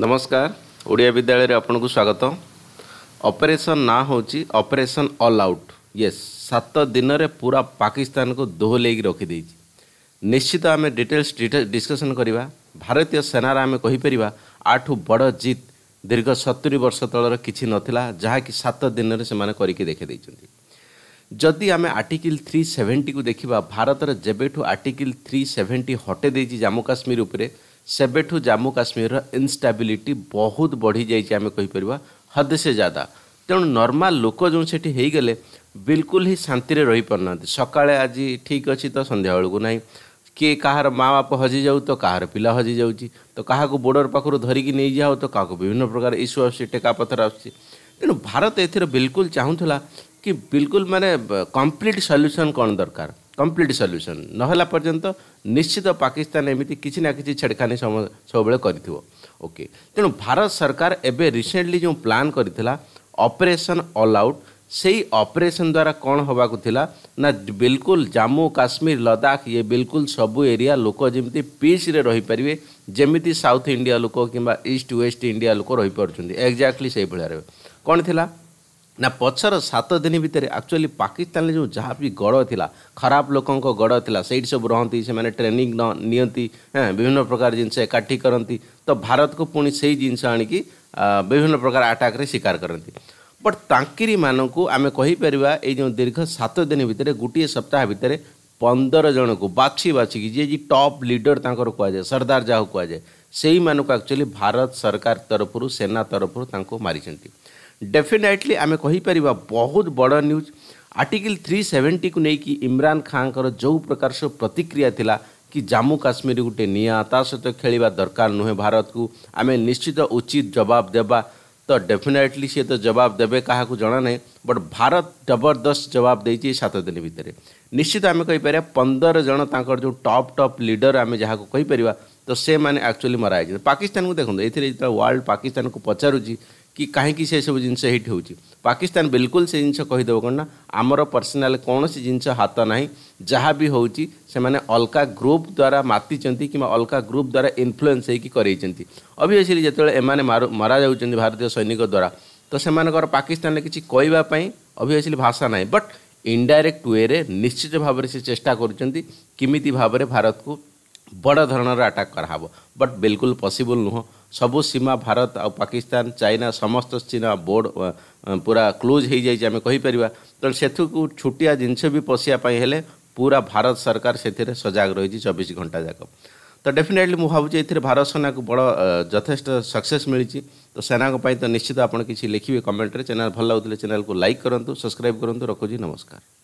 ନମସ୍କାର ଓଡ଼ିଆ ବିଦ୍ୟାଳୟରେ ଆପଣଙ୍କୁ ସ୍ୱାଗତ ଅପରେସନ୍ ନାଁ ହେଉଛି ଅପରେସନ୍ ଅଲ୍ ଆଉଟ୍ ୟେସ୍ ସାତ ଦିନରେ ପୁରା ପାକିସ୍ତାନକୁ ଦୋହଲେଇକି ରଖିଦେଇଛି ନିଶ୍ଚିତ ଆମେ ଡିଟେଲ୍ସ ଡିସ୍କସନ୍ କରିବା ଭାରତୀୟ ସେନାର ଆମେ କହିପାରିବା ଆଠୁ ବଡ଼ ଜିତ୍ ଦୀର୍ଘ ସତୁରି ବର୍ଷ ତଳର କିଛି ନଥିଲା ଯାହାକି ସାତ ଦିନରେ ସେମାନେ କରିକି ଦେଖିଦେଇଛନ୍ତି ଯଦି ଆମେ ଆର୍ଟିକିଲ୍ ଥ୍ରୀ ସେଭେଣ୍ଟିକୁ ଦେଖିବା ଭାରତର ଯେବେଠୁ ଆର୍ଟିକିଲ୍ ଥ୍ରୀ ସେଭେଣ୍ଟି ହଟେଇ ଦେଇଛି ଜାମ୍ମୁ କାଶ୍ମୀର ଉପରେ ସେବେଠୁ ଜାମ୍ମୁ କାଶ୍ମୀରର ଇନଷ୍ଟାବିଲିଟି ବହୁତ ବଢ଼ିଯାଇଛି ଆମେ କହିପାରିବା ହଦ ସେ ଜାଦା ତେଣୁ ନର୍ମାଲ ଲୋକ ଯେଉଁ ସେଠି ହେଇଗଲେ ବିଲକୁଲ ହିଁ ଶାନ୍ତିରେ ରହିପାରୁନାହାନ୍ତି ସକାଳେ ଆଜି ଠିକ୍ ଅଛି ତ ସନ୍ଧ୍ୟାବେଳକୁ ନାହିଁ କିଏ କାହାର ମା ବାପ ହଜିଯାଉ ତ କାହାର ପିଲା ହଜିଯାଉଛି ତ କାହାକୁ ବୋର୍ଡ଼ର ପାଖରୁ ଧରିକି ନେଇଯାଉ ତ କାହାକୁ ବିଭିନ୍ନ ପ୍ରକାର ଇସ୍ୟୁ ଆସୁଛି ଟେକା ପଥର ଆସୁଛି ତେଣୁ ଭାରତ ଏଥିରେ ବିଲକୁଲ ଚାହୁଁଥିଲା କି ବିଲକୁଲ ମାନେ କମ୍ପ୍ଲିଟ୍ ସଲ୍ୟୁସନ୍ କ'ଣ ଦରକାର କମ୍ପ୍ଲିଟ୍ ସଲ୍ୟୁସନ୍ ନହେଲା ପର୍ଯ୍ୟନ୍ତ ନିଶ୍ଚିତ ପାକିସ୍ତାନ ଏମିତି କିଛି ନା କିଛି ଛେଡ଼ଖାନି ସବୁବେଳେ କରିଥିବ ଓକେ ତେଣୁ ଭାରତ ସରକାର ଏବେ ରିସେଣ୍ଟଲି ଯେଉଁ ପ୍ଲାନ୍ କରିଥିଲା ଅପରେସନ୍ ଅଲ୍ ଆଉଟ୍ ସେଇ ଅପରେସନ୍ ଦ୍ୱାରା କ'ଣ ହେବାକୁ ଥିଲା ନା ବିଲକୁଲ ଜାମ୍ମୁ କାଶ୍ମୀର ଲଦାଖ ଇଏ ବିଲକୁଲ ସବୁ ଏରିଆ ଲୋକ ଯେମିତି ପିସ୍ରେ ରହିପାରିବେ ଯେମିତି ସାଉଥ୍ ଇଣ୍ଡିଆ ଲୋକ କିମ୍ବା ଇଷ୍ଟ ୱେଷ୍ଟ ଇଣ୍ଡିଆ ଲୋକ ରହିପାରୁଛନ୍ତି ଏକ୍ଜାକ୍ଟଲି ସେଇଭଳିଆ ରହିବେ କ'ଣ ଥିଲା ନା ପଛର ସାତ ଦିନ ଭିତରେ ଆକ୍ଚୁଆଲି ପାକିସ୍ତାନରେ ଯେଉଁ ଯାହା ବି ଗଡ଼ ଥିଲା ଖରାପ ଲୋକଙ୍କ ଗଡ଼ ଥିଲା ସେଇଠି ସବୁ ରହନ୍ତି ସେମାନେ ଟ୍ରେନିଂ ନିଅନ୍ତି ବିଭିନ୍ନ ପ୍ରକାର ଜିନିଷ ଏକାଠି କରନ୍ତି ତ ଭାରତକୁ ପୁଣି ସେଇ ଜିନିଷ ଆଣିକି ବିଭିନ୍ନ ପ୍ରକାର ଆଟାକ୍ରେ ଶିକାର କରନ୍ତି ବଟ୍ ତାଙ୍କିରିମାନଙ୍କୁ ଆମେ କହିପାରିବା ଏଇ ଯେଉଁ ଦୀର୍ଘ ସାତ ଦିନ ଭିତରେ ଗୋଟିଏ ସପ୍ତାହ ଭିତରେ ପନ୍ଦର ଜଣକୁ ବାଛି ବାଛିକି ଯିଏ ଯିଏ ଟପ୍ ଲିଡର ତାଙ୍କର କୁହାଯାଏ ସର୍ଦ୍ଦାର ଯାହାକୁ କୁହାଯାଏ ସେଇମାନଙ୍କୁ ଆକ୍ଚୁଆଲି ଭାରତ ସରକାର ତରଫରୁ ସେନା ତରଫରୁ ତାଙ୍କୁ ମାରିଛନ୍ତି डेफिनेटली आम कहीपर बहुत बड़ न्यूज आर्टिकल थ्री सेवेन्टी को लेकिन इम्रान खाँ जो प्रकार सब प्रतिक्रिया कि जम्मू काश्मीर गोटे निया सहित तो खेल दरकार नुहे भारत को आम निश्चित उचित जवाब देवा तो डेफिनेटली सी तो जवाब देवे क्या जाना ना बट भारत जबरदस्त जवाब दे सत दिन भितर निश्चित आम कहीपर पंदर जन तर जो टप टप लिडर आम जहाँ कहीपर तो से मैंने एक्चुअली मराई पाकिस्तान को देखते ये वर्ल्ड पाकिस्तान को पचारूँ କି କାହିଁକି ସେସବୁ ଜିନିଷ ହିଟ୍ ହେଉଛି ପାକିସ୍ତାନ ବିଲକୁଲ ସେ ଜିନିଷ କହିଦେବ କ'ଣ ନା ଆମର ପର୍ସନାଲ୍ କୌଣସି ଜିନିଷ ହାତ ନାହିଁ ଯାହା ବି ହେଉଛି ସେମାନେ ଅଲଗା ଗ୍ରୁପ୍ ଦ୍ୱାରା ମାତିଛନ୍ତି କିମ୍ବା ଅଲଗା ଗ୍ରୁପ୍ ଦ୍ୱାରା ଇନଫ୍ଲୁଏନ୍ସ ହେଇକି କରେଇଛନ୍ତି ଅଭିଅସଲି ଯେତେବେଳେ ଏମାନେ ମରାଯାଉଛନ୍ତି ଭାରତୀୟ ସୈନିକ ଦ୍ୱାରା ତ ସେମାନଙ୍କର ପାକିସ୍ତାନରେ କିଛି କହିବା ପାଇଁ ଅଭିଅସଲି ଭାଷା ନାହିଁ ବଟ୍ ଇନଡାଇରେକ୍ଟ ୱେରେ ନିଶ୍ଚିତ ଭାବରେ ସେ ଚେଷ୍ଟା କରୁଛନ୍ତି କେମିତି ଭାବରେ ଭାରତକୁ ବଡ଼ ଧରଣର ଆଟାକ୍ କରାହେବ ବଟ୍ ବିଲକୁଲ ପସିବୁଲ୍ ନୁହଁ ସବୁ ସୀମା ଭାରତ ଆଉ ପାକିସ୍ତାନ ଚାଇନା ସମସ୍ତ ସିନା ବୋର୍ଡ଼ ପୁରା କ୍ଲୋଜ୍ ହେଇଯାଇଛି ଆମେ କହିପାରିବା ତେଣୁ ସେଥିକୁ ଛୋଟିଆ ଜିନିଷ ବି ପଶିବା ପାଇଁ ହେଲେ ପୁରା ଭାରତ ସରକାର ସେଥିରେ ସଜାଗ ରହିଛି ଚବିଶ ଘଣ୍ଟା ଯାକ ତ ଡେଫିନେଟଲି ମୁଁ ଭାବୁଛି ଏଥିରେ ଭାରତ ସେନାକୁ ବଡ଼ ଯଥେଷ୍ଟ ସକ୍ସେସ୍ ମିଳିଛି ତ ସେନାଙ୍କ ପାଇଁ ତ ନିଶ୍ଚିତ ଆପଣ କିଛି ଲେଖିବେ କମେଣ୍ଟରେ ଚ୍ୟାନେଲ୍ ଭଲ ଲାଗୁଥିଲେ ଚ୍ୟାନେଲ୍କୁ ଲାଇକ୍ କରନ୍ତୁ ସବସ୍କ୍ରାଇବ୍ କରନ୍ତୁ ରଖୁଛି ନମସ୍କାର